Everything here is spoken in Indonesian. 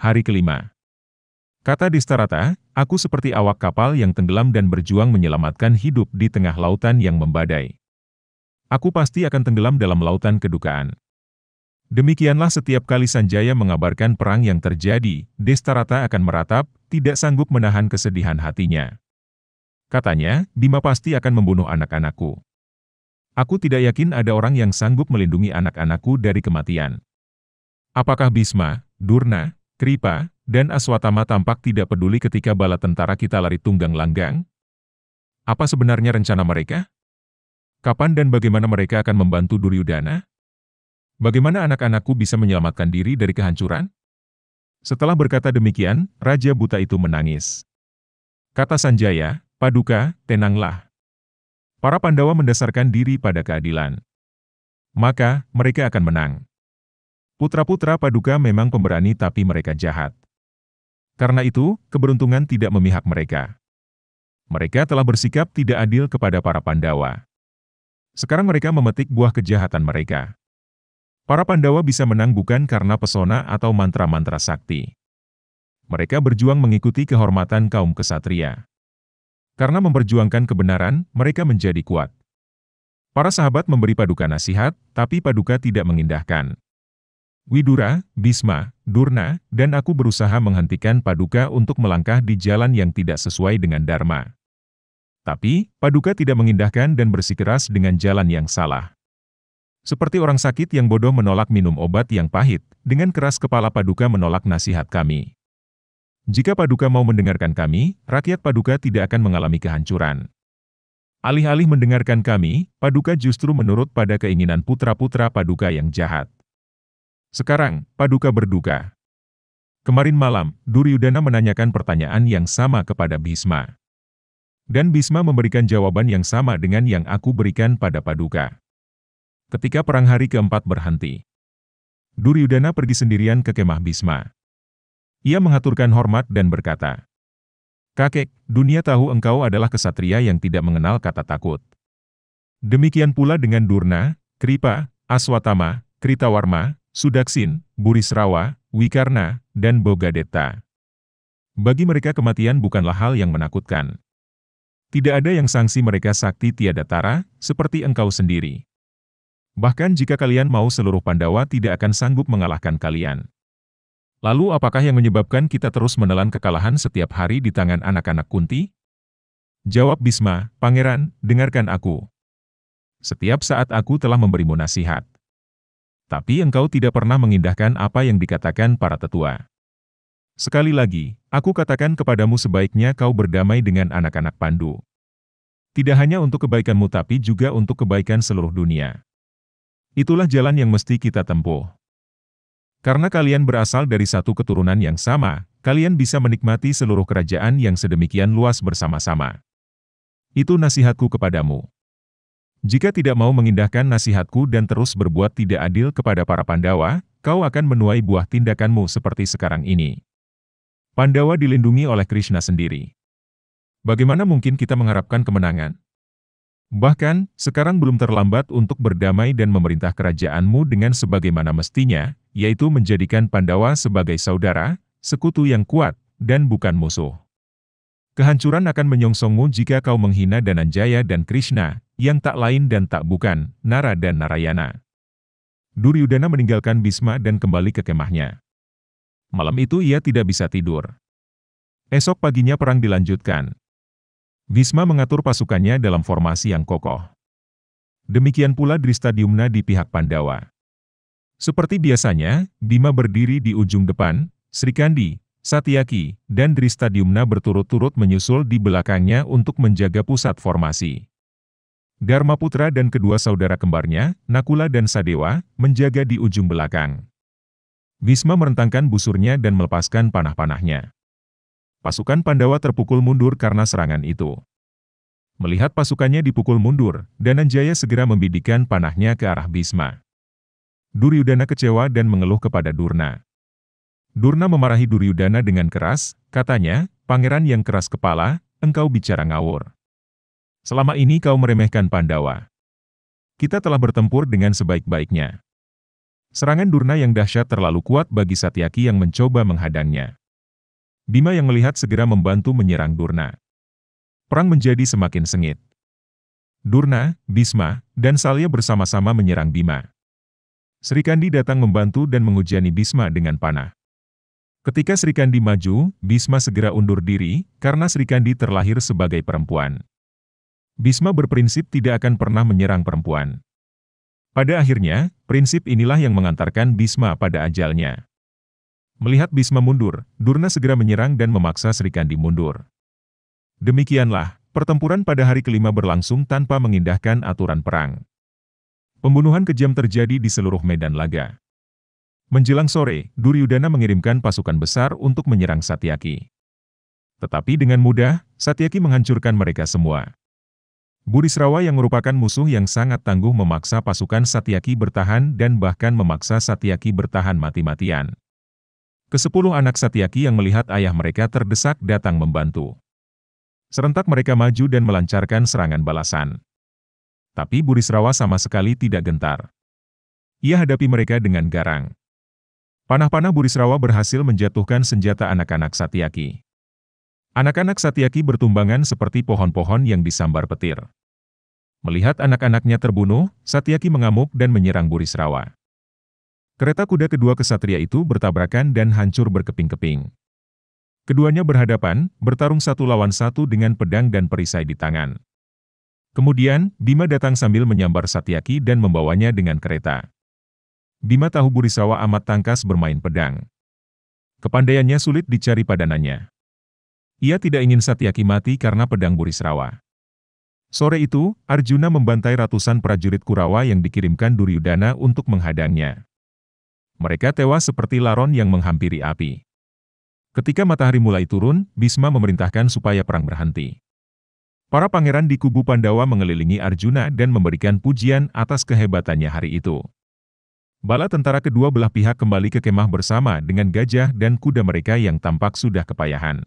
Hari kelima. Kata Distarata, aku seperti awak kapal yang tenggelam dan berjuang menyelamatkan hidup di tengah lautan yang membadai. Aku pasti akan tenggelam dalam lautan kedukaan. Demikianlah setiap kali Sanjaya mengabarkan perang yang terjadi, Destarata akan meratap, tidak sanggup menahan kesedihan hatinya. Katanya, Bima pasti akan membunuh anak-anakku. Aku tidak yakin ada orang yang sanggup melindungi anak-anakku dari kematian. Apakah Bisma, Durna, Kripa, dan Aswatama tampak tidak peduli ketika bala tentara kita lari tunggang langgang. Apa sebenarnya rencana mereka? Kapan dan bagaimana mereka akan membantu Duryudana? Bagaimana anak-anakku bisa menyelamatkan diri dari kehancuran? Setelah berkata demikian, Raja Buta itu menangis. Kata Sanjaya, Paduka, tenanglah. Para Pandawa mendasarkan diri pada keadilan. Maka, mereka akan menang. Putra-putra Paduka memang pemberani tapi mereka jahat. Karena itu, keberuntungan tidak memihak mereka. Mereka telah bersikap tidak adil kepada para Pandawa. Sekarang mereka memetik buah kejahatan mereka. Para Pandawa bisa menang bukan karena pesona atau mantra-mantra sakti. Mereka berjuang mengikuti kehormatan kaum kesatria. Karena memperjuangkan kebenaran, mereka menjadi kuat. Para sahabat memberi Paduka nasihat, tapi Paduka tidak mengindahkan. Widura, Bisma, Durna, dan aku berusaha menghentikan Paduka untuk melangkah di jalan yang tidak sesuai dengan Dharma. Tapi, Paduka tidak mengindahkan dan bersikeras dengan jalan yang salah. Seperti orang sakit yang bodoh menolak minum obat yang pahit, dengan keras kepala Paduka menolak nasihat kami. Jika Paduka mau mendengarkan kami, rakyat Paduka tidak akan mengalami kehancuran. Alih-alih mendengarkan kami, Paduka justru menurut pada keinginan putra-putra Paduka yang jahat. Sekarang, Paduka berduka. Kemarin malam, Duryudana menanyakan pertanyaan yang sama kepada Bisma. Dan Bisma memberikan jawaban yang sama dengan yang aku berikan pada Paduka. Ketika perang hari keempat berhenti, Duryudana pergi sendirian ke kemah Bisma. Ia mengaturkan hormat dan berkata, Kakek, dunia tahu engkau adalah kesatria yang tidak mengenal kata takut. Demikian pula dengan Durna, Kripa, Aswatama, Kritawarma, Sudaksin, Burisrawa, Wikarna, dan Bogadeta. Bagi mereka kematian bukanlah hal yang menakutkan. Tidak ada yang sanksi mereka sakti tiada tara, seperti engkau sendiri. Bahkan jika kalian mau seluruh Pandawa tidak akan sanggup mengalahkan kalian. Lalu apakah yang menyebabkan kita terus menelan kekalahan setiap hari di tangan anak-anak Kunti? Jawab Bisma, Pangeran, dengarkan aku. Setiap saat aku telah memberimu nasihat. Tapi engkau tidak pernah mengindahkan apa yang dikatakan para tetua. Sekali lagi, aku katakan kepadamu sebaiknya kau berdamai dengan anak-anak Pandu. Tidak hanya untuk kebaikanmu tapi juga untuk kebaikan seluruh dunia. Itulah jalan yang mesti kita tempuh. Karena kalian berasal dari satu keturunan yang sama, kalian bisa menikmati seluruh kerajaan yang sedemikian luas bersama-sama. Itu nasihatku kepadamu. Jika tidak mau mengindahkan nasihatku dan terus berbuat tidak adil kepada para Pandawa, kau akan menuai buah tindakanmu seperti sekarang ini. Pandawa dilindungi oleh Krishna sendiri. Bagaimana mungkin kita mengharapkan kemenangan? Bahkan, sekarang belum terlambat untuk berdamai dan memerintah kerajaanmu dengan sebagaimana mestinya, yaitu menjadikan Pandawa sebagai saudara, sekutu yang kuat, dan bukan musuh. Kehancuran akan menyongsongmu jika kau menghina Dananjaya dan Krishna, yang tak lain dan tak bukan, Nara dan Narayana. Duryudana meninggalkan Bisma dan kembali ke kemahnya. Malam itu ia tidak bisa tidur. Esok paginya perang dilanjutkan. Bisma mengatur pasukannya dalam formasi yang kokoh. Demikian pula Dristadiumna di pihak Pandawa. Seperti biasanya, Bima berdiri di ujung depan, Srikandi, Satyaki, dan Dristadiumna berturut-turut menyusul di belakangnya untuk menjaga pusat formasi. Dharma Putra dan kedua saudara kembarnya, Nakula dan Sadewa, menjaga di ujung belakang. Bisma merentangkan busurnya dan melepaskan panah-panahnya. Pasukan Pandawa terpukul mundur karena serangan itu. Melihat pasukannya dipukul mundur, Dananjaya segera membidikkan panahnya ke arah Bisma. Duryudana kecewa dan mengeluh kepada Durna. Durna memarahi Duryudana dengan keras, katanya, pangeran yang keras kepala, engkau bicara ngawur. Selama ini kau meremehkan Pandawa. Kita telah bertempur dengan sebaik-baiknya. Serangan Durna yang dahsyat terlalu kuat bagi Satyaki yang mencoba menghadangnya. Bima yang melihat segera membantu menyerang Durna. Perang menjadi semakin sengit. Durna, Bisma, dan Salya bersama-sama menyerang Bima. Sri Kandi datang membantu dan menghujani Bisma dengan panah. Ketika Srikandi maju, Bisma segera undur diri, karena Srikandi terlahir sebagai perempuan. Bisma berprinsip tidak akan pernah menyerang perempuan. Pada akhirnya, prinsip inilah yang mengantarkan Bisma pada ajalnya. Melihat Bisma mundur, Durna segera menyerang dan memaksa Srikandi mundur. Demikianlah, pertempuran pada hari kelima berlangsung tanpa mengindahkan aturan perang. Pembunuhan kejam terjadi di seluruh medan laga. Menjelang sore, Duryudana mengirimkan pasukan besar untuk menyerang Satyaki. Tetapi dengan mudah, Satyaki menghancurkan mereka semua. Burisrawa yang merupakan musuh yang sangat tangguh memaksa pasukan Satyaki bertahan dan bahkan memaksa Satyaki bertahan mati-matian. Kesepuluh anak Satyaki yang melihat ayah mereka terdesak datang membantu. Serentak mereka maju dan melancarkan serangan balasan. Tapi Burisrawa sama sekali tidak gentar. Ia hadapi mereka dengan garang. Panah-panah Burisrawa berhasil menjatuhkan senjata anak-anak Satyaki. Anak-anak Satyaki bertumbangan seperti pohon-pohon yang disambar petir. Melihat anak-anaknya terbunuh, Satyaki mengamuk dan menyerang Burisrawa. Kereta kuda kedua kesatria itu bertabrakan dan hancur berkeping-keping. Keduanya berhadapan, bertarung satu lawan satu dengan pedang dan perisai di tangan. Kemudian, Bima datang sambil menyambar Satyaki dan membawanya dengan kereta. Bima tahu Burisawa amat tangkas bermain pedang. Kepandaiannya sulit dicari padanannya. Ia tidak ingin Satyaki mati karena pedang Burisrawa. Sore itu, Arjuna membantai ratusan prajurit Kurawa yang dikirimkan Duryudana untuk menghadangnya. Mereka tewas seperti laron yang menghampiri api. Ketika matahari mulai turun, Bisma memerintahkan supaya perang berhenti. Para pangeran di kubu Pandawa mengelilingi Arjuna dan memberikan pujian atas kehebatannya hari itu. Bala tentara kedua belah pihak kembali ke kemah bersama dengan gajah dan kuda mereka yang tampak sudah kepayahan.